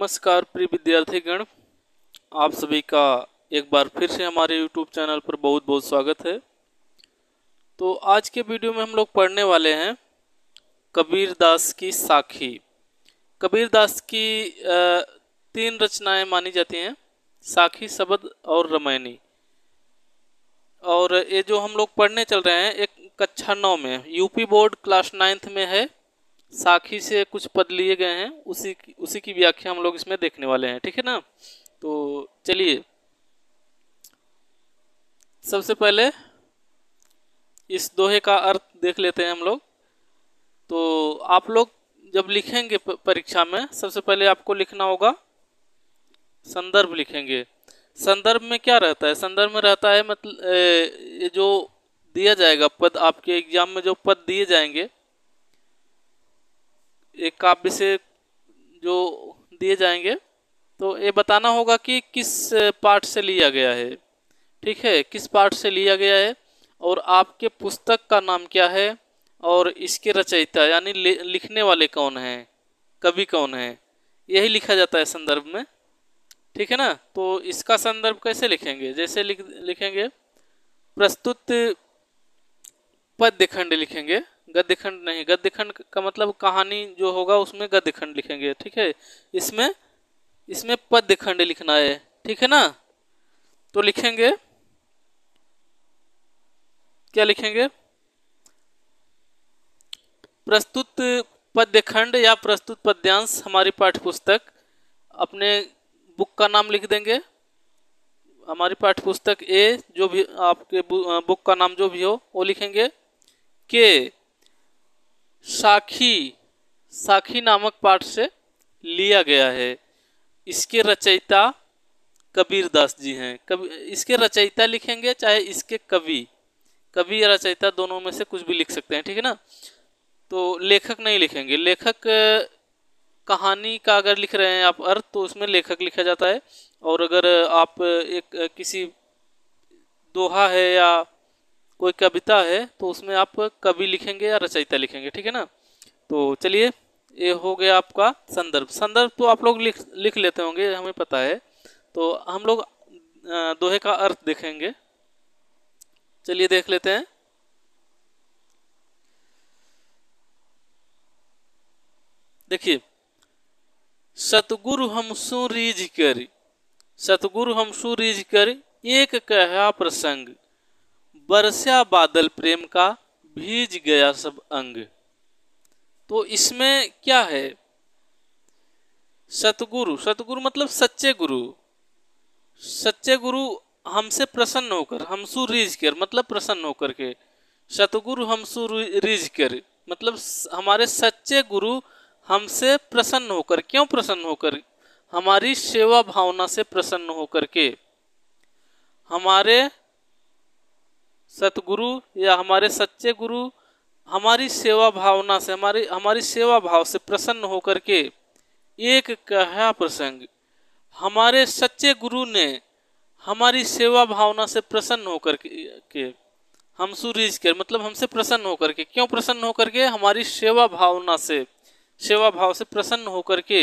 नमस्कार प्रिय विद्यार्थीगण आप सभी का एक बार फिर से हमारे YouTube चैनल पर बहुत बहुत स्वागत है तो आज के वीडियो में हम लोग पढ़ने वाले हैं कबीर दास की साखी कबीर दास की तीन रचनाएं मानी जाती हैं साखी शब्द और रमायणी और ये जो हम लोग पढ़ने चल रहे हैं एक कक्षा नौ में यूपी बोर्ड क्लास नाइन्थ में है साखी से कुछ पद लिए गए हैं उसी की उसी की व्याख्या हम लोग इसमें देखने वाले हैं ठीक है ना तो चलिए सबसे पहले इस दोहे का अर्थ देख लेते हैं हम लोग तो आप लोग जब लिखेंगे परीक्षा में सबसे पहले आपको लिखना होगा संदर्भ लिखेंगे संदर्भ में क्या रहता है संदर्भ में रहता है मतलब ये जो दिया जाएगा पद आपके एग्जाम में जो पद दिए जाएंगे एक काव्य से जो दिए जाएंगे तो ये बताना होगा कि किस पार्ट से लिया गया है ठीक है किस पार्ट से लिया गया है और आपके पुस्तक का नाम क्या है और इसके रचयिता यानी लिखने वाले कौन हैं कवि कौन हैं यही लिखा जाता है संदर्भ में ठीक है ना तो इसका संदर्भ कैसे लिखेंगे जैसे लिख लिखेंगे प्रस्तुत पद्यखंड लिखेंगे गद्यखंड नहीं गद्यखंड का मतलब कहानी जो होगा उसमें गद्यखंड लिखेंगे ठीक है इसमें इसमें पद्यखंड लिखना है ठीक है ना तो लिखेंगे क्या लिखेंगे प्रस्तुत पद्यखंड या प्रस्तुत पद्यांश हमारी पाठ्यपुस्तक अपने बुक का नाम लिख देंगे हमारी पाठ्यपुस्तक ए जो भी आपके बुक का नाम जो भी हो वो लिखेंगे के साखी साखी नामक पाठ से लिया गया है इसके रचयिता कबीर दास जी हैं कभी इसके रचयिता लिखेंगे चाहे इसके कवि कवि या रचयिता दोनों में से कुछ भी लिख सकते हैं ठीक है ना तो लेखक नहीं लिखेंगे लेखक कहानी का अगर लिख रहे हैं आप अर्थ तो उसमें लेखक लिखा जाता है और अगर आप एक किसी दोहा है या कोई कविता है तो उसमें आप कवि लिखेंगे या रचयिता लिखेंगे ठीक है ना तो चलिए ये हो गया आपका संदर्भ संदर्भ तो आप लोग लिख लिख लेते होंगे हमें पता है तो हम लोग दोहे का अर्थ देखेंगे चलिए देख लेते हैं देखिए सतगुरु हम सुरीज करी सतगुरु हम सुरीज करी एक कहा प्रसंग बरसा बादल प्रेम का भीज गया सब अंग तो इसमें क्या है सतगुरु सतगुरु मतलब सच्चे गुरु सच्चे गुरु हमसे प्रसन्न होकर हमसू रिझ कर मतलब प्रसन्न होकर के सतगुरु हमसु रिझ कर मतलब हमारे सच्चे गुरु हमसे प्रसन्न होकर क्यों प्रसन्न होकर हमारी सेवा भावना से प्रसन्न होकर के हमारे सतगुरु या हमारे सच्चे गुरु हमारी सेवा भावना से हमारी हमारी सेवा भाव से प्रसन्न होकर के एक कहा प्रसंग हमारे सच्चे गुरु ने हमारी सेवा भावना से प्रसन्न होकर के हम सूर्य कर मतलब हमसे प्रसन्न होकर के क्यों प्रसन्न होकर के हमारी सेवा भावना से सेवा भाव से प्रसन्न होकर के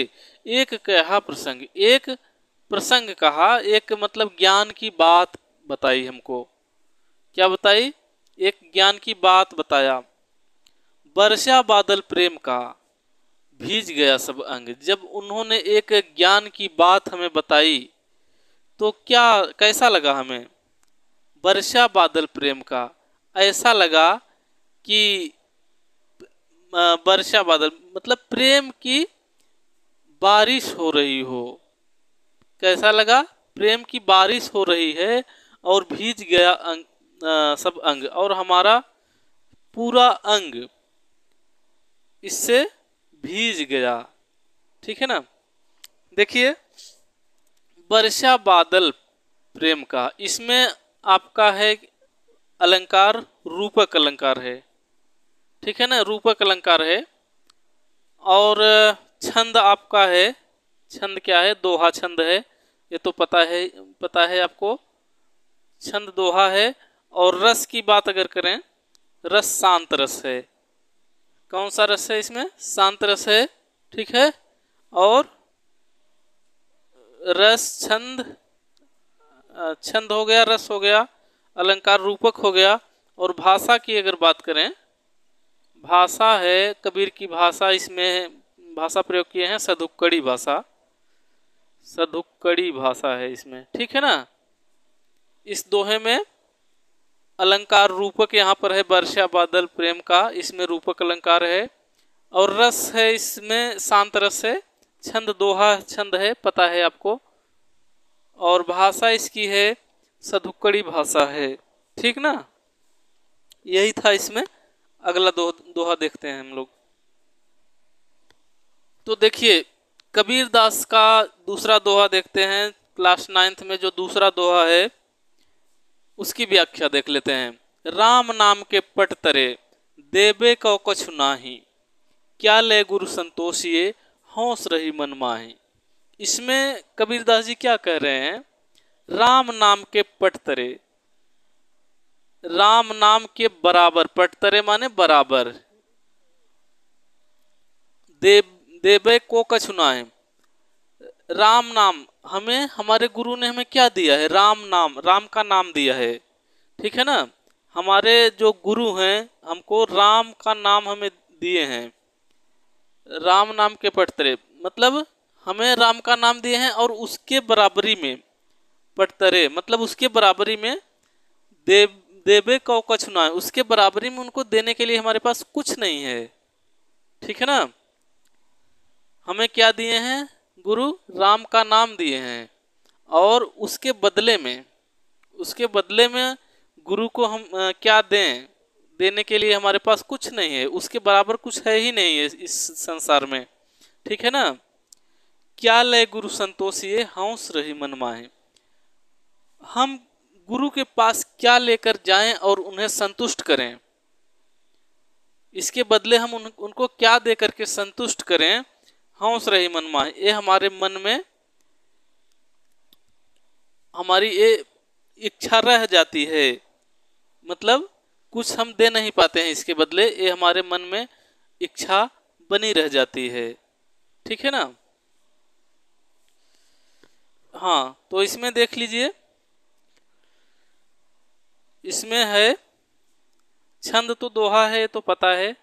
एक कहा प्रसंग एक प्रसंग कहा एक मतलब ज्ञान की बात बताई हमको क्या बताई एक ज्ञान की बात बताया वर्षा बादल प्रेम का भीज गया सब अंग जब उन्होंने एक ज्ञान की बात हमें बताई तो क्या कैसा लगा हमें वर्षा बादल प्रेम का ऐसा लगा कि वर्षा बादल मतलब प्रेम की बारिश हो रही हो कैसा लगा प्रेम की बारिश हो रही है और भीज गया अंग सब अंग और हमारा पूरा अंग इससे भीज गया ठीक है ना देखिए वर्षा बादल प्रेम का इसमें आपका है अलंकार रूपक अलंकार है ठीक है ना रूपक अलंकार है और छंद आपका है छंद क्या है दोहा छंद है ये तो पता है पता है आपको छंद दोहा है और रस की बात अगर करें रस शांत रस है कौन सा रस है इसमें शांत रस है ठीक है और रस छंद छंद हो गया रस हो गया अलंकार रूपक हो गया और भाषा की अगर बात करें भाषा है कबीर की भाषा इसमें भाषा प्रयोग किए हैं सधुक्कड़ी भाषा सधुक्कड़ी भाषा है इसमें ठीक है ना इस दोहे में अलंकार रूपक यहाँ पर है वर्षा बादल प्रेम का इसमें रूपक अलंकार है और रस है इसमें शांत रस है छंद दोहा छंद है पता है आपको और भाषा इसकी है सधुक्कड़ी भाषा है ठीक ना यही था इसमें अगला दो, दोहा देखते हैं हम लोग तो देखिए कबीर दास का दूसरा दोहा देखते हैं क्लास नाइन्थ में जो दूसरा दोहा है उसकी व्याख्या देख लेते हैं राम नाम के पट तरे देवे को कछु नाही क्या ले गुरु संतोषिए हौस रही मन माही इसमें कबीरदास जी क्या कह रहे हैं राम नाम के पट तरे राम नाम के बराबर पट तरे माने बराबर देव देवे को कछु नाही राम नाम हमें हमारे गुरु ने हमें क्या दिया है राम नाम राम का नाम दिया है ठीक है ना हमारे जो गुरु हैं हमको राम का नाम हमें दिए हैं राम नाम के पटतरे मतलब हमें राम का नाम दिए हैं और उसके बराबरी में पटतरे मतलब उसके बराबरी में देव देवे कौ कछ ना है उसके बराबरी में उनको देने के लिए हमारे पास कुछ नहीं है ठीक है ना हमें क्या दिए हैं गुरु राम का नाम दिए हैं और उसके बदले में उसके बदले में गुरु को हम आ, क्या दें देने के लिए हमारे पास कुछ नहीं है उसके बराबर कुछ है ही नहीं है इस संसार में ठीक है ना क्या लय गुरु संतोषिए हंस रही मन माहे हम गुरु के पास क्या लेकर जाएं और उन्हें संतुष्ट करें इसके बदले हम उन, उनको क्या दे करके संतुष्ट करें हौस रही मन माह ये हमारे मन में हमारी ये इच्छा रह जाती है मतलब कुछ हम दे नहीं पाते हैं इसके बदले ये हमारे मन में इच्छा बनी रह जाती है ठीक है ना हाँ तो इसमें देख लीजिए इसमें है छंद तो दोहा है तो पता है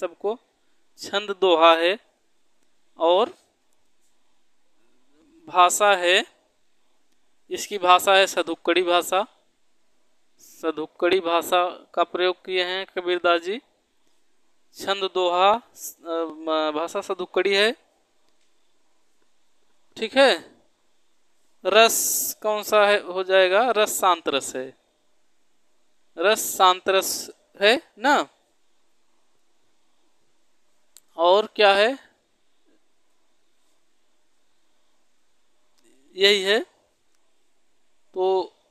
सबको छंद दोहा है और भाषा है इसकी भाषा है सधुक्कड़ी भाषा सधुक्कड़ी भाषा का प्रयोग किए हैं कबीरदास जी छंद दोहा भाषा सधुक्कड़ी है ठीक है रस कौन सा है हो जाएगा रस शांत रस है रस शांत रस है ना और क्या है यही है तो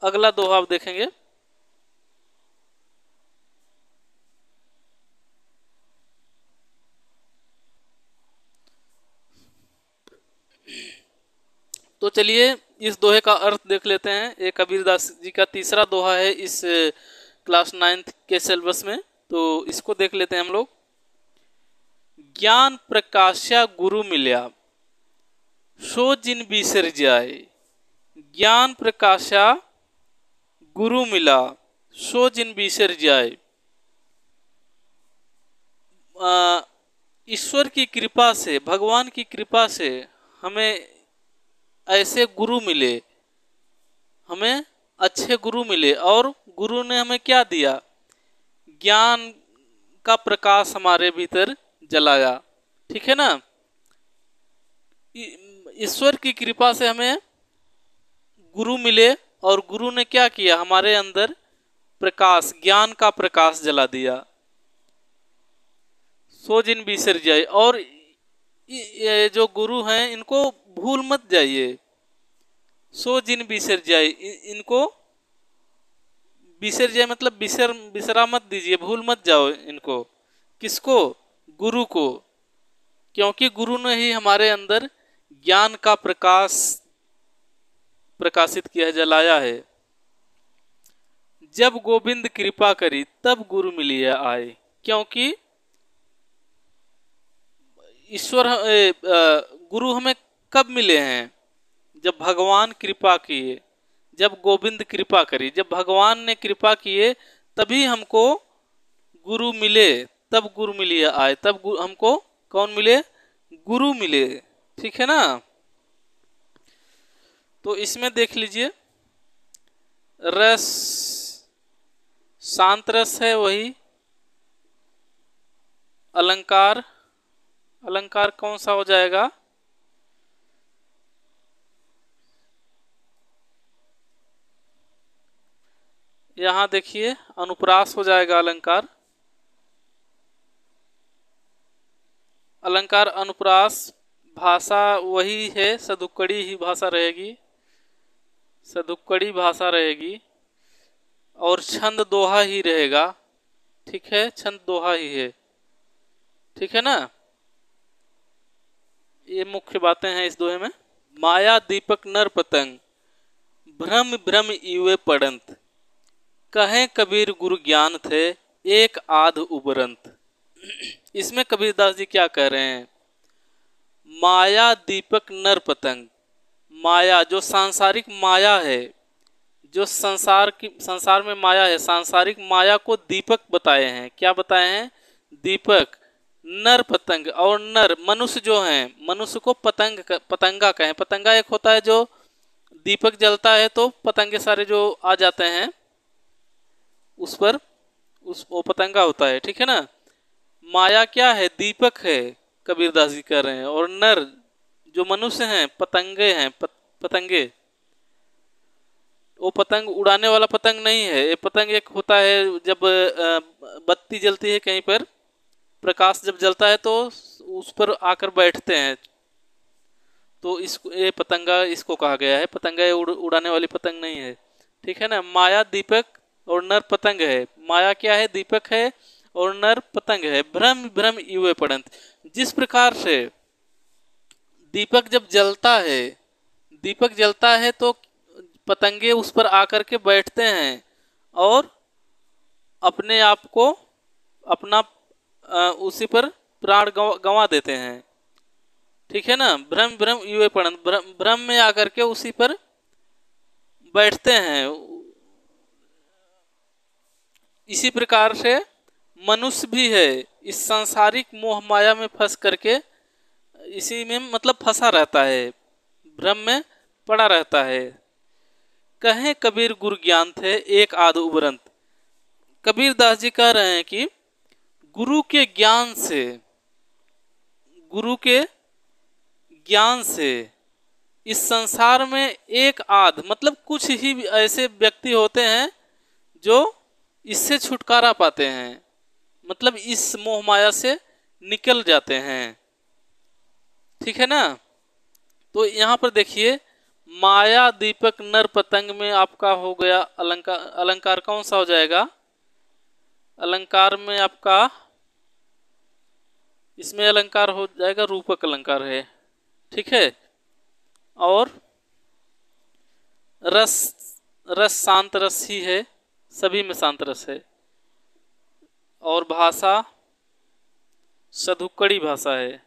अगला दोहा आप देखेंगे तो चलिए इस दोहे का अर्थ देख लेते हैं ये कबीरदास जी का तीसरा दोहा है इस क्लास नाइन्थ के सिलेबस में तो इसको देख लेते हैं हम लोग ज्ञान प्रकाश्या गुरु मिलया सो जिन बिसर जाए ज्ञान प्रकाशा गुरु मिला सो जिन बिसर जाए ईश्वर की कृपा से भगवान की कृपा से हमें ऐसे गुरु मिले हमें अच्छे गुरु मिले और गुरु ने हमें क्या दिया ज्ञान का प्रकाश हमारे भीतर जलाया ठीक है ना ईश्वर की कृपा से हमें गुरु मिले और गुरु ने क्या किया हमारे अंदर प्रकाश ज्ञान का प्रकाश जला दिया सोजिन जाए और ये जो गुरु हैं इनको भूल मत जाइए सो बिसर जाए इनको जाए मतलब बिसर विसरा मत दीजिए भूल मत जाओ इनको किसको गुरु को क्योंकि गुरु ने ही हमारे अंदर ज्ञान का प्रकाश प्रकाशित किया जलाया है जब गोविंद कृपा करी तब गुरु मिलिए आए क्योंकि ईश्वर गुरु हमें कब मिले हैं जब भगवान कृपा किए जब गोविंद कृपा करी जब भगवान ने कृपा किए तभी हमको गुरु मिले तब गुरु मिले आए तब गुरु हमको कौन मिले गुरु मिले ठीक है ना तो इसमें देख लीजिए रस शांत रस है वही अलंकार अलंकार कौन सा हो जाएगा यहां देखिए अनुप्रास हो जाएगा अलंकार अलंकार अनुप्रास भाषा वही है सदुक्कड़ी ही भाषा रहेगी सदुक्कड़ी भाषा रहेगी और छंद दोहा ही रहेगा ठीक है छंद दोहा ही है ठीक है ना ये मुख्य बातें हैं इस दोहे में माया दीपक नर पतंग भ्रम भ्रम युवे पड़ंत कहें कबीर गुरु ज्ञान थे एक आध उबरंत इसमें कबीरदास जी क्या कह रहे हैं माया दीपक नर पतंग माया जो सांसारिक माया है जो संसार की संसार में माया है सांसारिक माया को दीपक बताए हैं क्या बताए हैं दीपक नर पतंग और नर मनुष्य जो हैं मनुष्य को पतंग पतंगा कहें पतंगा एक होता है जो दीपक जलता है तो पतंगे सारे जो आ जाते हैं उस पर उस वो पतंगा होता है ठीक है ना माया क्या है दीपक है कबीरदास जी कह रहे हैं और नर जो मनुष्य हैं पतंगे हैं पत, पतंगे वो पतंग उड़ाने वाला पतंग नहीं है ये पतंग एक होता है जब बत्ती जलती है कहीं पर प्रकाश जब जलता है तो उस पर आकर बैठते हैं तो इसको ये पतंगा इसको कहा गया है पतंगा उड़, उड़ाने वाली पतंग नहीं है ठीक है ना माया दीपक और नर पतंग है माया क्या है दीपक है और नर पतंग है भ्रम भ्रम युवे पड़ंत जिस प्रकार से दीपक जब जलता है दीपक जलता है तो पतंगे उस पर आकर के बैठते हैं और अपने आप को अपना उसी पर प्राण गंवा देते हैं ठीक है ना भ्रम भ्रम युवे पड़ंत भ्रम में आकर के उसी पर बैठते हैं इसी प्रकार से मनुष्य भी है इस सांसारिक मोह माया में फंस करके इसी में मतलब फंसा रहता है भ्रम में पड़ा रहता है कहें कबीर गुरु ज्ञान थे एक आध उबरंत कबीर दास जी कह रहे हैं कि गुरु के ज्ञान से गुरु के ज्ञान से इस संसार में एक आध मतलब कुछ ही ऐसे व्यक्ति होते हैं जो इससे छुटकारा पाते हैं मतलब इस मोहमाया से निकल जाते हैं ठीक है ना तो यहाँ पर देखिए माया दीपक नर पतंग में आपका हो गया अलंकार अलंकार कौन सा हो जाएगा अलंकार में आपका इसमें अलंकार हो जाएगा रूपक अलंकार है ठीक है और रस रस शांत रस ही है सभी में शांत रस है और भाषा सधुक्कड़ी भाषा है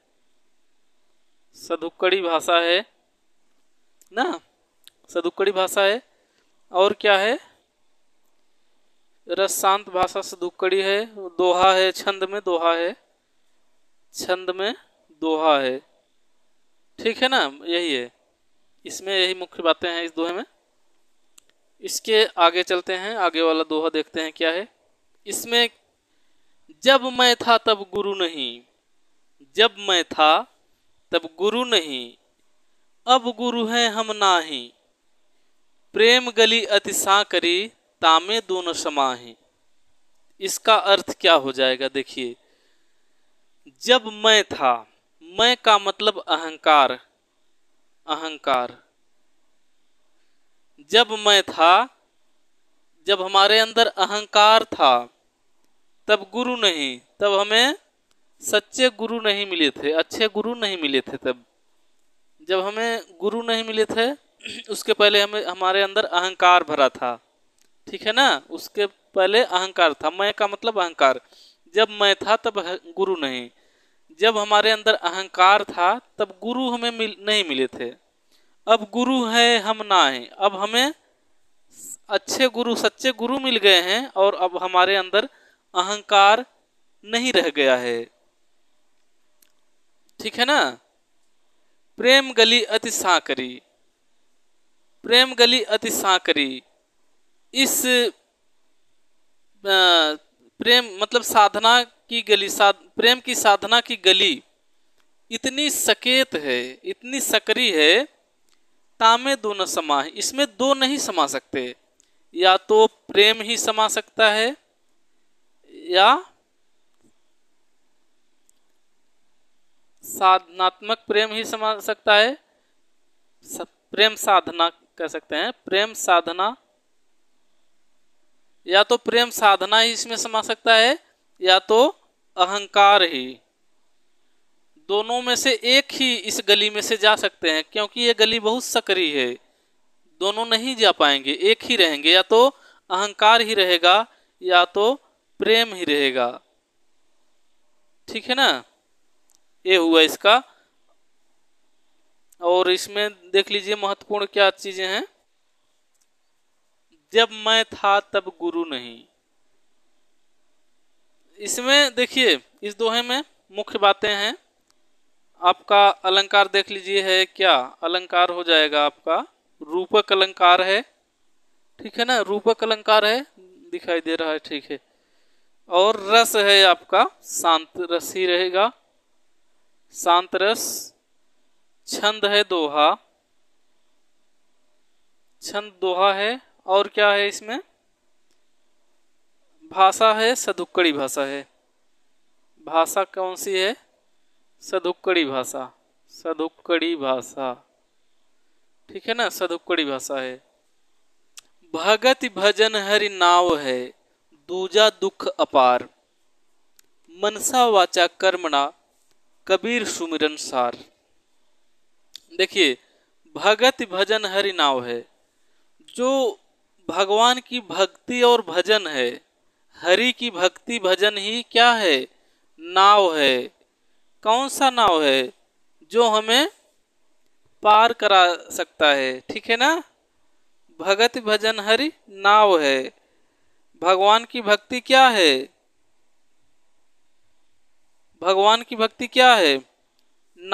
सधुक्कड़ी भाषा है ना सधुक्कड़ी भाषा है और क्या है रसांत भाषा सधुक्कड़ी है दोहा है छंद में दोहा है छंद में दोहा है ठीक है ना यही है इसमें यही मुख्य बातें हैं इस दोहे में इसके आगे चलते हैं आगे वाला दोहा देखते हैं क्या है इसमें जब मैं था तब गुरु नहीं जब मैं था तब गुरु नहीं अब गुरु हैं हम नाही प्रेम गली अतिशा करी तामे दोनों समाही इसका अर्थ क्या हो जाएगा देखिए जब मैं था मैं का मतलब अहंकार अहंकार जब मैं था जब हमारे अंदर अहंकार था तब गुरु नहीं तब हमें सच्चे गुरु नहीं मिले थे अच्छे गुरु नहीं मिले थे तब जब हमें गुरु नहीं मिले थे उसके पहले हमें हमारे अंदर अहंकार भरा था ठीक है ना उसके पहले अहंकार था मैं का मतलब अहंकार जब मैं था तब गुरु नहीं जब हमारे अंदर अहंकार था तब गुरु हमें मिल नहीं मिले थे अब गुरु है हम ना हैं अब हमें अच्छे गुरु सच्चे गुरु मिल गए हैं और अब हमारे अंदर अहंकार नहीं रह गया है ठीक है ना प्रेम गली अति साकरी प्रेम गली अति साकरी इस प्रेम मतलब साधना की गली साध प्रेम की साधना की गली इतनी सकेत है इतनी सकरी है तामे दो न समा इसमें दो नहीं समा सकते या तो प्रेम ही समा सकता है या साधनात्मक प्रेम ही समझ सकता है प्रेम साधना कह सकते हैं प्रेम साधना या तो प्रेम साधना ही इसमें समा सकता है या तो अहंकार ही दोनों में से एक ही इस गली में से जा सकते हैं क्योंकि ये गली बहुत सक्रिय है दोनों नहीं जा पाएंगे एक ही रहेंगे या तो अहंकार ही रहेगा या तो प्रेम ही रहेगा ठीक है ना ये हुआ इसका और इसमें देख लीजिए महत्वपूर्ण क्या चीजें हैं जब मैं था तब गुरु नहीं इसमें देखिए इस दोहे में मुख्य बातें हैं आपका अलंकार देख लीजिए है क्या अलंकार हो जाएगा आपका रूपक अलंकार है ठीक है ना रूपक अलंकार है दिखाई दे रहा है ठीक है और रस है आपका शांत रस ही रहेगा शांत रस छंद है दोहा छंद दोहा है और क्या है इसमें भाषा है सधुक्कड़ी भाषा है भाषा कौन सी है सधुक्कड़ी भाषा सधुक्कड़ी भाषा ठीक है ना सधुक्कड़ी भाषा है भगत भजन हरि नाव है दूजा दुख अपार मनसा वाचा कर्मणा कबीर सुमिरन सार देखिए भगत भजन हरि नाव है जो भगवान की भक्ति और भजन है हरि की भक्ति भजन ही क्या है नाव है कौन सा नाव है जो हमें पार करा सकता है ठीक है ना भगत भजन हरि नाव है भगवान की भक्ति क्या है भगवान की भक्ति क्या है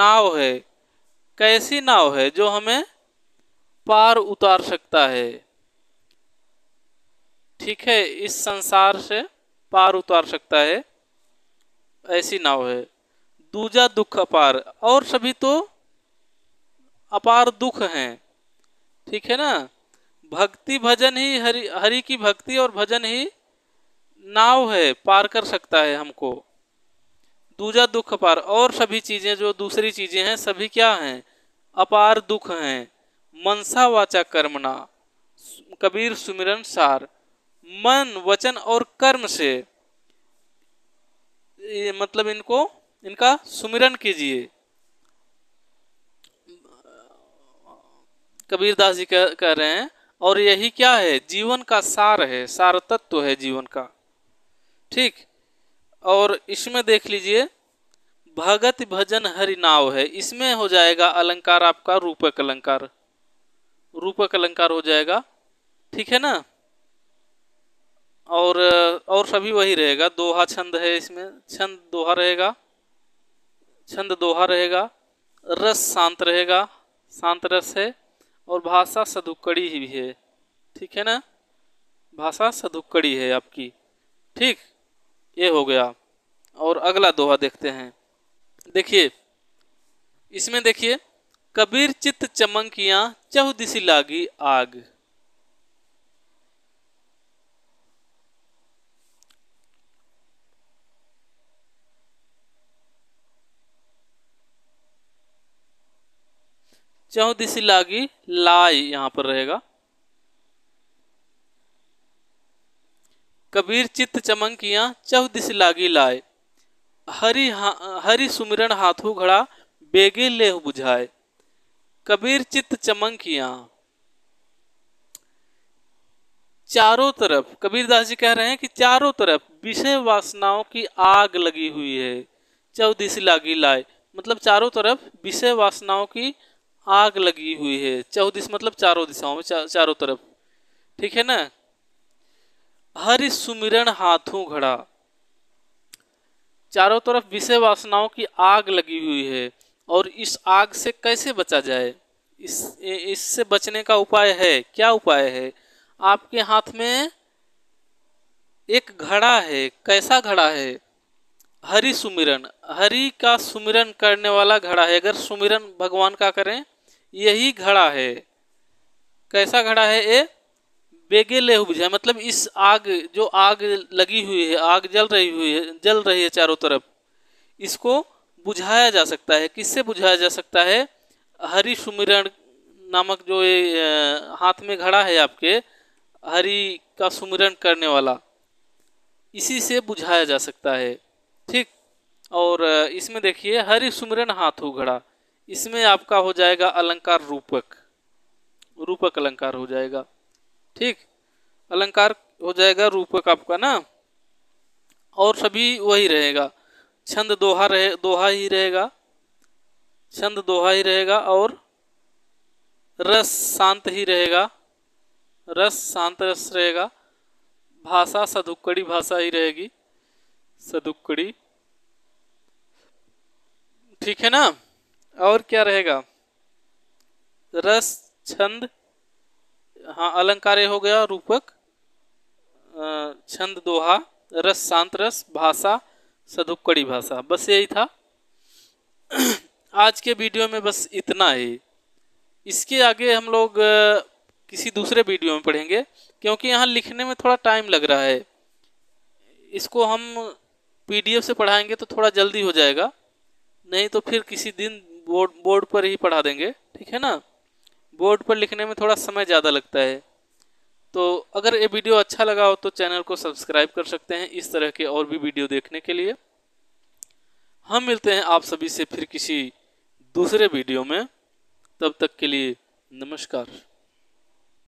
नाव है कैसी नाव है जो हमें पार उतार सकता है ठीक है इस संसार से पार उतार सकता है ऐसी नाव है दूजा दुख अपार और सभी तो अपार दुख हैं ठीक है ना भक्ति भजन ही हरि हरि की भक्ति और भजन ही नाव है पार कर सकता है हमको दूजा दुख पार और सभी चीज़ें जो दूसरी चीज़ें हैं सभी क्या हैं अपार दुख हैं मनसा वाचा कर्मणा कबीर सुमिरन सार मन वचन और कर्म से ये मतलब इनको इनका सुमिरन कीजिए कबीर दास जी कह रहे हैं और यही क्या है जीवन का सार है सार तत्व है जीवन का ठीक और इसमें देख लीजिए भगत भजन हरि नाव है इसमें हो जाएगा अलंकार आपका रूपक अलंकार रूपक अलंकार हो जाएगा ठीक है ना और और सभी वही रहेगा दोहा छंद है इसमें छंद दोहा रहेगा छंद दोहा रहेगा रस शांत रहेगा शांत रस है और भाषा सदुक्कड़ी ही भी है ठीक है ना भाषा सदुक्कड़ी है आपकी ठीक ये हो गया और अगला दोहा देखते हैं देखिए इसमें देखिए कबीर चित्त चमंकियाँ चहुदिसी लागी आग चौदिशी लागी लाई यहां पर रहेगा कबीर चित्त चमंकिया चौदिशी लागी लाए हरी हा, हरी सुमिरन हाथों घड़ा बेगे ले बुझाए कबीर चित्त चमंकिया चारों तरफ कबीरदास जी कह रहे हैं कि चारों तरफ विषय वासनाओं की आग लगी हुई है चौदिशी लागी लाए मतलब चारों तरफ विषय वासनाओं की आग लगी हुई है चौदिश मतलब चारों दिशाओं में चा, चारों तरफ ठीक है ना हरि सुमिरण हाथों घड़ा चारों तरफ विषय वासनाओं की आग लगी हुई है और इस आग से कैसे बचा जाए इस इससे बचने का उपाय है क्या उपाय है आपके हाथ में एक घड़ा है कैसा घड़ा है हरि सुमिरन हरि का सुमिरन करने वाला घड़ा है अगर सुमिरन भगवान का करें यही घड़ा है कैसा घड़ा है ये बेगेले बुझा मतलब इस आग जो आग लगी हुई है आग जल रही हुई है जल रही है चारों तरफ इसको बुझाया जा सकता है किससे बुझाया जा सकता है हरि सुमिरण नामक जो ये हाथ में घड़ा है आपके हरि का सुमिरण करने वाला इसी से बुझाया जा सकता है ठीक और इसमें देखिए हरि सुमिरण हाथ हो घड़ा इसमें आपका हो जाएगा अलंकार रूपक रूपक अलंकार हो जाएगा ठीक अलंकार हो जाएगा रूपक आपका ना और सभी वही रहेगा छंद दोहा रहे दोहा ही रहेगा छंद दोहा ही रहेगा और रस शांत ही रहेगा रस शांत रस रहेगा भाषा सदुक्कड़ी भाषा ही रहेगी सदुक्कड़ी ठीक है ना और क्या रहेगा रस छंद हाँ अलंकार हो गया रूपक छंद दोहा रस शांत रस भाषा सधुक्कड़ी भाषा बस यही था आज के वीडियो में बस इतना ही इसके आगे हम लोग किसी दूसरे वीडियो में पढ़ेंगे क्योंकि यहाँ लिखने में थोड़ा टाइम लग रहा है इसको हम पीडीएफ से पढ़ाएंगे तो थोड़ा जल्दी हो जाएगा नहीं तो फिर किसी दिन बोर्ड बोर्ड पर ही पढ़ा देंगे ठीक है ना बोर्ड पर लिखने में थोड़ा समय ज़्यादा लगता है तो अगर ये वीडियो अच्छा लगा हो तो चैनल को सब्सक्राइब कर सकते हैं इस तरह के और भी वीडियो देखने के लिए हम मिलते हैं आप सभी से फिर किसी दूसरे वीडियो में तब तक के लिए नमस्कार